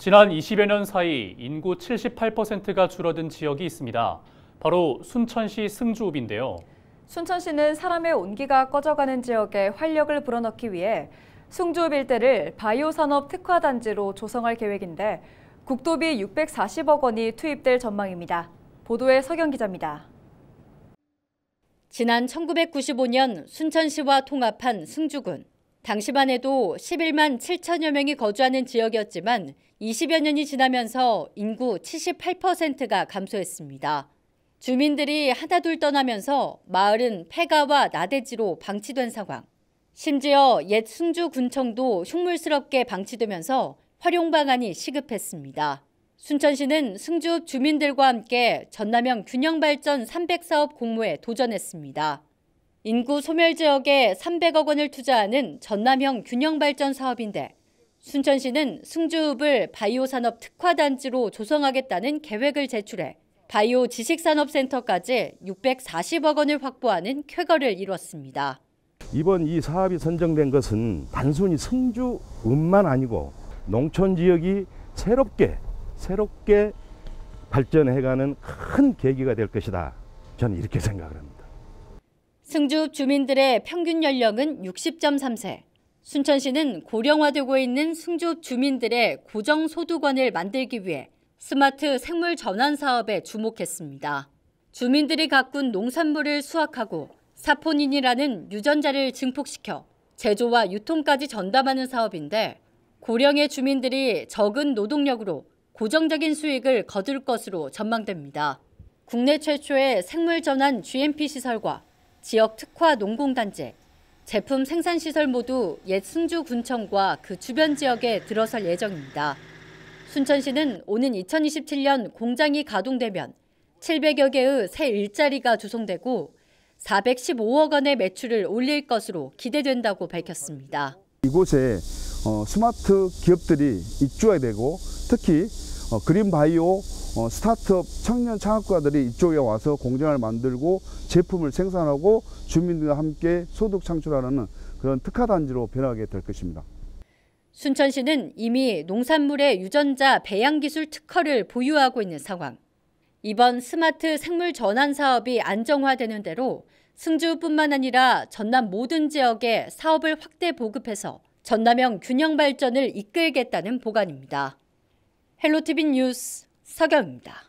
지난 20여 년 사이 인구 78%가 줄어든 지역이 있습니다. 바로 순천시 승주읍인데요. 순천시는 사람의 온기가 꺼져가는 지역에 활력을 불어넣기 위해 승주읍 일대를 바이오 산업 특화 단지로 조성할 계획인데 국도비 640억 원이 투입될 전망입니다. 보도에 서경 기자입니다. 지난 1995년 순천시와 통합한 승주군. 당시만 해도 11만 7천여 명이 거주하는 지역이었지만 20여 년이 지나면서 인구 78%가 감소했습니다. 주민들이 하나둘 떠나면서 마을은 폐가와 나대지로 방치된 상황. 심지어 옛 승주 군청도 흉물스럽게 방치되면서 활용 방안이 시급했습니다. 순천시는 승주 주민들과 함께 전남형 균형발전 300사업 공모에 도전했습니다. 인구 소멸 지역에 300억 원을 투자하는 전남형 균형발전 사업인데 순천시는 승주읍을 바이오 산업 특화 단지로 조성하겠다는 계획을 제출해 바이오 지식산업센터까지 640억 원을 확보하는 쾌거를 이뤘습니다. 이번 이 사업이 선정된 것은 단순히 승주읍만 아니고 농촌 지역이 새롭게 새롭게 발전해가는 큰 계기가 될 것이다. 저는 이렇게 생각 합니다. 승주 주민들의 평균 연령은 60.3세. 순천시는 고령화되고 있는 승주 주민들의 고정소득원을 만들기 위해 스마트 생물 전환 사업에 주목했습니다. 주민들이 가꾼 농산물을 수확하고 사포닌이라는 유전자를 증폭시켜 제조와 유통까지 전담하는 사업인데 고령의 주민들이 적은 노동력으로 고정적인 수익을 거둘 것으로 전망됩니다. 국내 최초의 생물 전환 GMP 시설과 지역 특화 농공단체 제품 생산시설 모두 옛 승주군청과 그 주변 지역에 들어설 예정입니다. 순천시는 오는 2027년 공장이 가동되면 700여 개의 새 일자리가 조성되고 415억 원의 매출을 올릴 것으로 기대된다고 밝혔습니다. 이곳에 어, 스마트 기업들이 입주해야 되고 특히 어, 그린바이오 어, 스타트업 청년 창업가들이 이쪽에 와서 공장을 만들고 제품을 생산하고 주민들과 함께 소득 창출하는 그런 특화단지로 변하게 될 것입니다. 순천시는 이미 농산물의 유전자 배양 기술 특허를 보유하고 있는 상황. 이번 스마트 생물 전환 사업이 안정화되는 대로 승주뿐만 아니라 전남 모든 지역에 사업을 확대 보급해서 전남형 균형 발전을 이끌겠다는 보관입니다. 헬로티빈 뉴스 서경입니다.